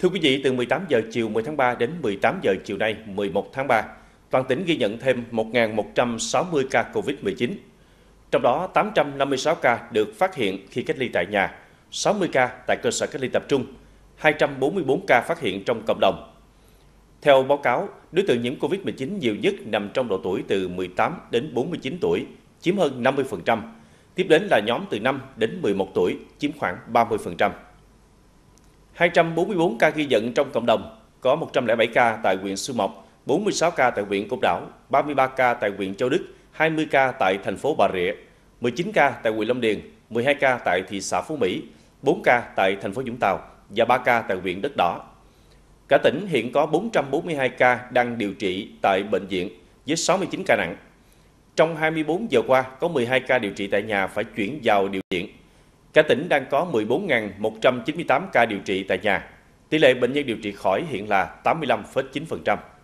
Thưa quý vị, từ 18 giờ chiều 10 tháng 3 đến 18 giờ chiều nay 11 tháng 3, toàn tỉnh ghi nhận thêm 1.160 ca COVID-19. Trong đó, 856 ca được phát hiện khi cách ly tại nhà, 60 ca tại cơ sở cách ly tập trung, 244 ca phát hiện trong cộng đồng. Theo báo cáo, đối tượng nhiễm COVID-19 nhiều nhất nằm trong độ tuổi từ 18 đến 49 tuổi, chiếm hơn 50%. Tiếp đến là nhóm từ 5 đến 11 tuổi, chiếm khoảng 30%. 244 ca ghi nhận trong cộng đồng, có 107 ca tại huyện Sư Mộc, 46 ca tại huyện Côn Đảo, 33 ca tại huyện Châu Đức, 20 ca tại thành phố Bà Rịa, 19 ca tại huyện Long Điền, 12 ca tại thị xã Phú Mỹ, 4 ca tại thành phố Vũng Tàu và 3 ca tại huyện Đất Đỏ. Cả tỉnh hiện có 442 ca đang điều trị tại bệnh viện với 69 ca nặng. Trong 24 giờ qua, có 12 ca điều trị tại nhà phải chuyển vào điều trị Cả tỉnh đang có 14.198 ca điều trị tại nhà. Tỷ lệ bệnh nhân điều trị khỏi hiện là 85,9%.